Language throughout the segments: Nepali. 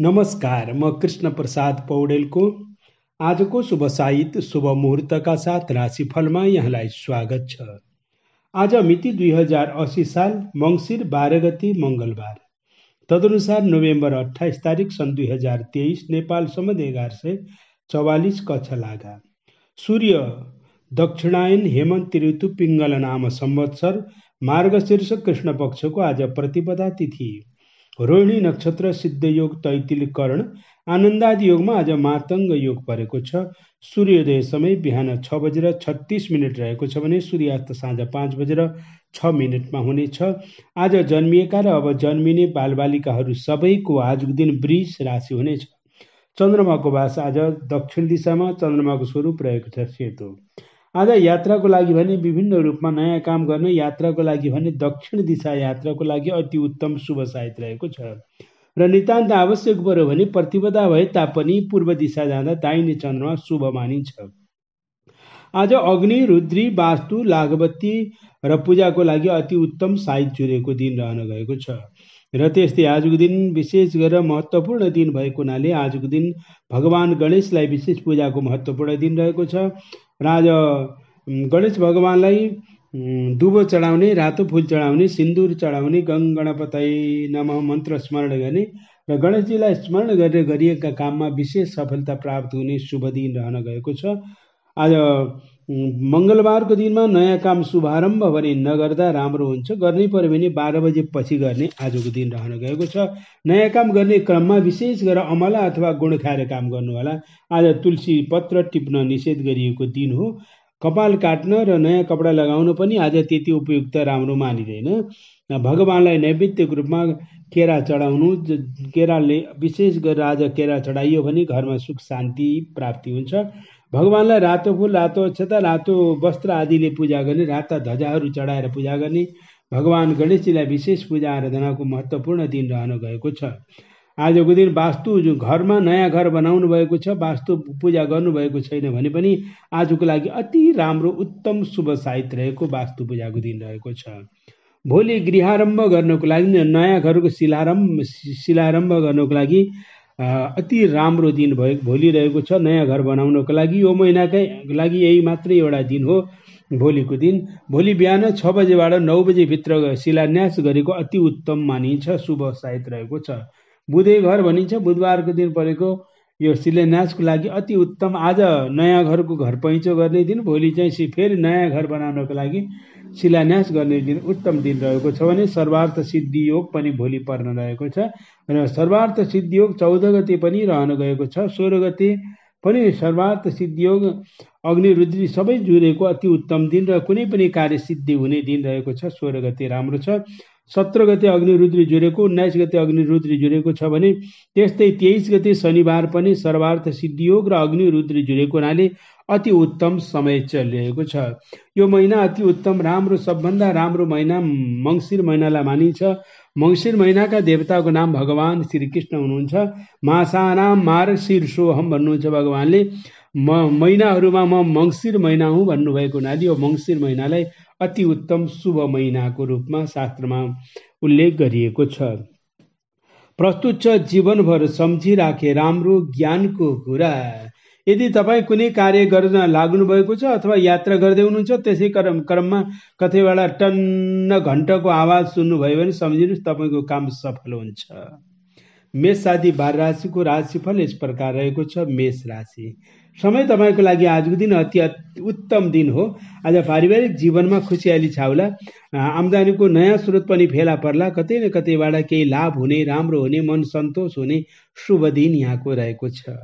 नमस्कार म कृष्ण प्रसाद पौडेलको आजको शुभ साहित्य शुभ मुहुर्तका साथ राशिफलमा यहाँलाई स्वागत छ आज मिति दुई हजार असी साल मङ्सिर बाह्र गति मङ्गलबार तदनुसार नोभेम्बर अठाइस तारिक सन् दुई हजार तेइस नेपाल समद एघार सय चौवालिस कक्ष लागा सूर्य दक्षिणायन हेमन्त ऋतु पिङ्गल नाम संवत्सर मार्ग शीर्ष कृष्ण पक्षको आज प्रतिपदा तिथि रोहिणी नक्षत्र सिद्ध योग तैतिलकरण आनन्दादि योगमा आज मातङ्ग योग परेको छ सूर्योदय समय बिहान छ बजेर छत्तिस मिनट रहेको छ भने सूर्यास्त साँझ पाँच बजेर छ मिनटमा हुनेछ आज जन्मिएका र अब जन्मिने बालबालिकाहरू सबैको आजको दिन वृष राशि हुनेछ चन्द्रमाको वास आज दक्षिण दिशामा चन्द्रमाको स्वरूप रहेको छ सेतो आज यात्राको लागि भने विभिन्न रूपमा नयाँ काम गर्ने यात्राको लागि भने दक्षिण दिशा यात्राको लागि अति उत्तम शुभ साइत रहेको छ र नितान्त आवश्यक पर्यो भने प्रतिबद्ध भए तापनि पूर्व दिशा जाँदा दाहिने चन्द्रमा शुभ मानिन्छ आज अग्नि रुद्री वास्तु लागवती र पूजाको लागि अति उत्तम साइत जुरेको दिन रहन गएको छ र त्यस्तै आजको दिन विशेष गरेर महत्त्वपूर्ण दिन भएको हुनाले आजको दिन भगवान गणेशलाई विशेष पूजाको महत्त्वपूर्ण दिन रहेको छ र आज गणेश भगवान्लाई दुबो चढाउने रातो फुल चढाउने सिन्दुर चढाउने गङ गणपतै नम मन्त्र स्मरण गर्ने र गणेशजीलाई स्मरण गरेर गरिएका काममा विशेष सफलता प्राप्त हुने शुभ दिन रहन गएको छ आज मङ्गलबारको दिनमा नयाँ काम शुभारम्भ भने नगर्दा राम्रो हुन्छ गर्नै पर्यो भने बाह्र बजेपछि गर्ने आजको दिन रहन गएको छ नयाँ काम गर्ने क्रममा विशेष गरेर अमला अथवा गुण खाएर काम गर्नुहोला आज तुलसी पत्र टिप्न निषेध गरिएको दिन हो कपाल काट्न र नयाँ कपडा लगाउन पनि आज त्यति उपयुक्त राम्रो मानिँदैन भगवान्लाई नैवेद्यको रूपमा केरा चढाउनु केराले विशेष गरेर आज केरा चढाइयो भने घरमा सुख शान्ति प्राप्ति हुन्छ भगवान्लाई रातो फुल रातो अक्षता रातो वस्त्र आदिले पूजा गर्ने राता ध्वजाहरू चढाएर पूजा गर्ने भगवान् गणेशजीलाई विशेष पूजा आराधनाको महत्त्वपूर्ण दिन रहन गएको छ आजको दिन वास्तु घरमा नयाँ घर बनाउनु भएको छ वास्तु पूजा गर्नुभएको छैन भने पनि आजको लागि अति राम्रो उत्तम शुभ साहित रहेको वास्तु पूजाको दिन रहेको छ भोलि गृहारम्भ गर्नको लागि नयाँ घरको शिलारम्भ शिलारम्भ गर्नको लागि अति राम्रो दिन भयो भोलि रहेको छ नयाँ घर बनाउनको लागि यो महिनाकै लागि यही मात्रै एउटा दिन हो भोलिको दिन भोलि बिहान छ बजेबाट नौ बजेभित्र शिलान्यास गरेको अति उत्तम मानिन्छ शुभ सायद रहेको छ बुधे घर भनिन्छ बुधबारको दिन परेको यो शिलान्यासको लागि अति उत्तम आज नयाँ घरको घर पैँचो गर्ने दिन भोलि चाहिँ फेरि नयाँ घर बनाउनको लागि शिलान्यास गर्ने दिन उत्तम दिन रहेको छ भने सर्वार्थ सिद्धि योग पनि भोलि पर्न रहेको छ र सर्वार्थ सिद्धि योग चौध गते पनि रहन गएको छ सोह्र गते पनि सर्वार्थ सिद्धि योग अग्नि अग्निरुद्री सबै जुरेको अति उत्तम दिन र कुनै पनि कार्य सिद्धि हुने दिन रहेको छ सोह्र गते राम्रो छ सत्र गते अग्निरुद्री जुरेको उन्नाइस गते अग्निरुद्री जुरेको छ भने त्यस्तै तेइस गते शनिबार पनि सर्वार्थ सिद्धियोग र अग्निरुद्री जुरेको हुनाले अति उत्तम समय चलिरहेको छ यो महिना अति उत्तम राम्रो सबभन्दा राम्रो महिना मङ्सिर महिनालाई मानिन्छ मङ्सिर महिनाका देवताको नाम भगवान् श्रीकृष्ण हुनुहुन्छ मासानाम मार शीर्षोहम भन्नुहुन्छ भगवान्ले म महिनाहरूमा म मङ्सिर महिना हुँ भन्नुभएको हुनाले यो मङ्सिर महिनालाई अति उत्तम शुभ महिनाको रूपमा शास्त्रमा उल्लेख गरिएको छ प्रस्तुत छ जीवनभर सम्झिराखे राम्रो ज्ञानको कुरा यदि तपाईँ कुनै कार्य गर्न लाग्नु भएको छ अथवा यात्रा गर्दै हुनुहुन्छ त्यसै क्रम क्रममा कतैबाट टन्न घन्टको आवाज सुन्नुभयो भने सम्झिनुहोस् तपाईँको काम सफल हुन्छ मेष आदि बार राशिको राशिफल यस प्रकार रहेको छ मेष राशि समय तपाईँको लागि आजको दिन अति उत्तम दिन हो आज पारिवारिक जीवनमा खुसियाली छाउला आम्दानीको नयाँ स्रोत पनि फेला पर्ला कतै न कतैबाट केही लाभ हुने राम्रो हुने मन सन्तोष हुने शुभ दिन यहाँको रहेको छ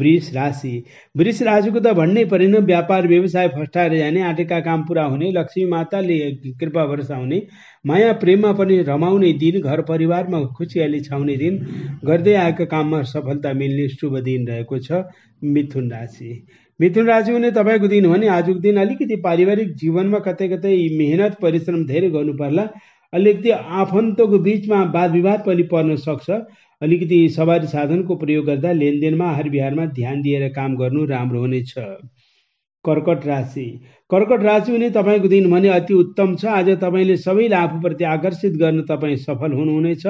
वृष राशि वृष राशिको त भन्नै परेन व्यापार व्यवसाय फस्टाएर जाने आँटेका काम पुरा हुने लक्ष्मी माताले कृपा वर्षाउने माया प्रेममा पनि रमाउने दिन घर परिवारमा खुसियाली छाउने दिन गर्दै आएको काममा सफलता मिल्ने शुभ दिन रहेको छ मिथुन राशि मिथुन राशि हुने तपाईँको दिन हो भने आजको दिन अलिकति पारिवारिक जीवनमा कतै कतै मेहनत परिश्रम धेरै गर्नुपर्ला अलिकति आफन्तको बिचमा वाद विवाद पनि पर्न सक्छ अलिकति सवारी साधनको प्रयोग गर्दा लेनदेनमा हार बिहारमा ध्यान दिएर काम गर्नु राम्रो हुनेछ कर्कट राशि कर्कट राशि हुने तपाईँको दिन भने अति उत्तम छ आज तपाईँले सबैलाई आफूप्रति आकर्षित गर्न तपाईँ सफल हुनुहुनेछ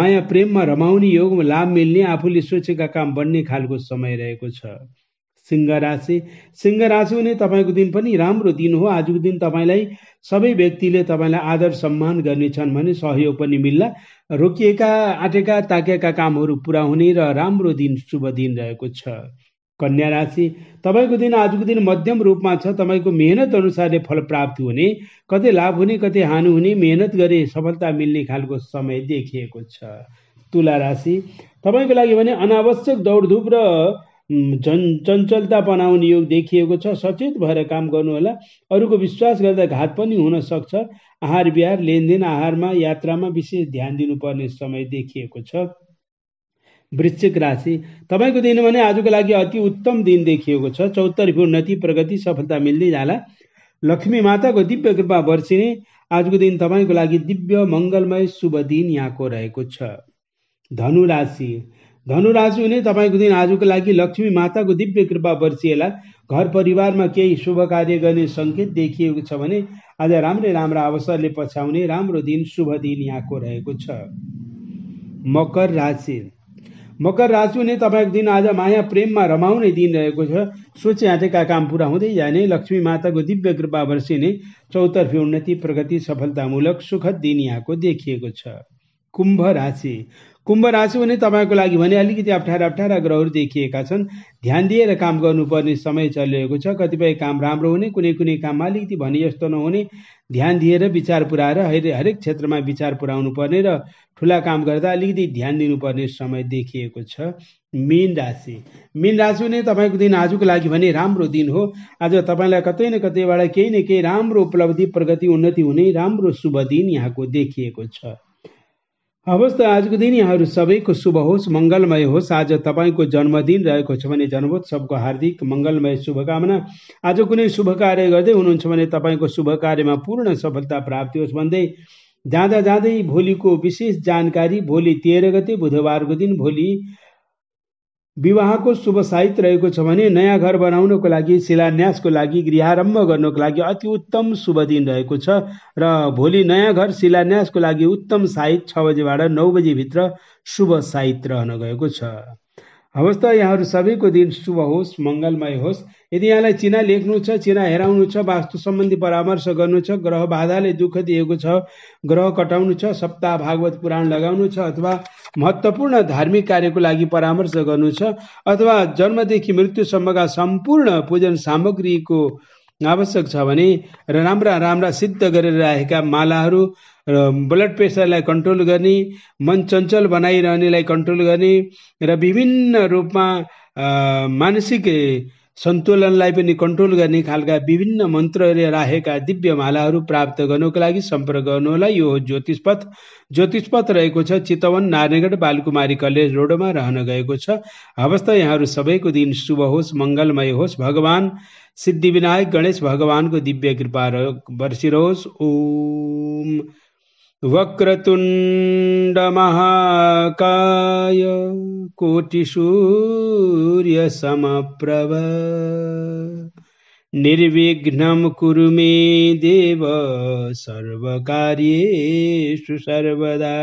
माया प्रेममा रमाउने योग लाभ मिल्ने आफूले सोचेका काम बन्ने खालको समय रहेको छ सिंह राशि सिंह राशि हुने तपाईँको दिन पनि राम्रो दिन हो आजको दिन तपाईँलाई सबै व्यक्तिले तपाईँलाई आदर सम्मान गर्नेछन् भने सहयोग पनि मिल्ला रोकिएका आँटेका ताकेका कामहरू पुरा हुने र राम्रो दिन शुभ दिन रहेको छ कन्या राशि तपाईँको दिन आजको दिन मध्यम रूपमा छ तपाईँको मेहनत अनुसारले फल प्राप्त हुने कतै लाभ हुने कतै हानि हुने मेहनत गरे सफलता मिल्ने खालको समय देखिएको छ तुला राशि तपाईँको लागि भने अनावश्यक दौडधुप र झन् चञ्चलता बनाउने योग देखिएको छ सचेत भएर काम गर्नुहोला अरूको विश्वास गर्दा घात पनि हुन सक्छ आहार विहार लेनदेन आहारमा यात्रामा विशेष ध्यान दिनुपर्ने समय देखिएको छ वृश्चिक राशि तपाईँको दिन भने आजको लागि अति उत्तम दिन देखिएको छ चौतर्फी उन्नति प्रगति सफलता मिल्दै जाला लक्ष्मी माताको दिव्य कृपा वर्षिने आजको दिन तपाईँको लागि दिव्य मङ्गलमय शुभ दिन यहाँको रहेको छ धनु राशि धनुराजु हुने तपाईँको दिन आजको लागि लक्ष्मी माताको दिव्य कृपा बर्सिएला घर परिवारमा केही शुभ कार्य गर्ने सङ्केत देखिएको छ भने आज राम्रै राम्रा अवसरले पछ्याउने राम्रो दिन शुभ दिन यहाँको रहेको छ मकर राशि मकर राशि हुने तपाईँको दिन आज माया प्रेममा रमाउने दिन रहेको छ सोचे आँटेका काम पुरा हुँदै जाने लक्ष्मी माताको दिव्य कृपा वर्षिने चौतर्फी उन्नति प्रगति सफलतामूलक सुखद दिन यहाँको देखिएको छ कुम्भ राशि कुम्भ राशि भने तपाईँको लागि भने अलिकति अप्ठ्यारा अप्ठ्यारा ग्रहहरू देखिएका छन् ध्यान दिएर काम गर्नुपर्ने समय चलिरहेको छ कतिपय काम राम्रो हुने कुनै कुनै काममा अलिकति भने जस्तो नहुने ध्यान दिएर विचार पुऱ्याएर हरे हरेक क्षेत्रमा विचार पुऱ्याउनु पर्ने र ठुला काम गर्दा अलिकति ध्यान दिनुपर्ने समय देखिएको छ मीन राशि मीन राशि हुने तपाईँको दिन आजको लागि भने राम्रो दिन हो आज तपाईँलाई कतै न कतैबाट केही न केही राम्रो उपलब्धि प्रगति उन्नति हुने राम्रो शुभ दिन यहाँको देखिएको छ हवस् त आजको दिन यहाँहरू सबैको शुभ होस् मङ्गलमय होस् आज तपाईँको जन्मदिन रहेको छ भने जन्मोत्सवको हार्दिक मङ्गलमय शुभकामना आज कुनै शुभ कार्य गर्दै हुनुहुन्छ भने तपाईँको शुभ कार्यमा पूर्ण सफलता प्राप्ति होस् भन्दै जाँदा जाँदै भोलिको विशेष जानकारी भोलि तेह्र गते बुधबारको दिन भोलि विवाहको शुभ साहित्य रहेको छ भने नयाँ घर बनाउनको लागि शिलान्यासको लागि गृहारम्भ गर्नको लागि अति उत्तम शुभ दिन रहेको छ र भोलि नयाँ घर शिलान्यासको लागि उत्तम साहित्य छ बजेबाट नौ बजीभित्र शुभ साहित्य रहन गएको छ हवस् त यहाँहरू सबैको दिन शुभ होस् मङ्गलमय होस् यदि यहाँलाई चिना लेख्नु छ चिना हेराउनु छ वास्तु सम्बन्धी परामर्श गर्नु छ ग्रह बाधाले दुःख दिएको छ ग्रह कटाउनु छ सप्ताह भागवत पुराण लगाउनु छ अथवा महत्त्वपूर्ण धार्मिक कार्यको लागि परामर्श गर्नु छ अथवा जन्मदेखि मृत्युसम्मका सम्पूर्ण पूजन सामग्रीको आवश्यक छ भने र राम्रा राम्रा सिद्ध गरेर राखेका मालाहरू र ब्लड प्रेसरलाई कन्ट्रोल गर्ने मन चञ्चल बनाइरहनेलाई कन्ट्रोल गर्ने र विभिन्न रूपमा मानसिक सन्तुलनलाई पनि कन्ट्रोल गर्ने खालका विभिन्न मन्त्रहरूले राखेका दिव्य मालाहरू प्राप्त गर्नुको लागि सम्पर्क गर्नुहोला यो हो ज्योतिषपथ ज्योतिषपथ रहेको छ चितवन नारायणगढ बालकुमारी कलेज रोडमा रहन गएको छ अवस्था यहाँहरू सबैको दिन शुभ होस् मङ्गलमय होस् भगवान् सिद्धिविनायक गणेश भगवानको दिव्य कृपा वर्षिरहोस् ओम वक्रतुण्डमहाकाय कोटिसूर्यसमप्रभ निर्विघ्नं कुरु मे देव सर्वकार्येषु सर्वदा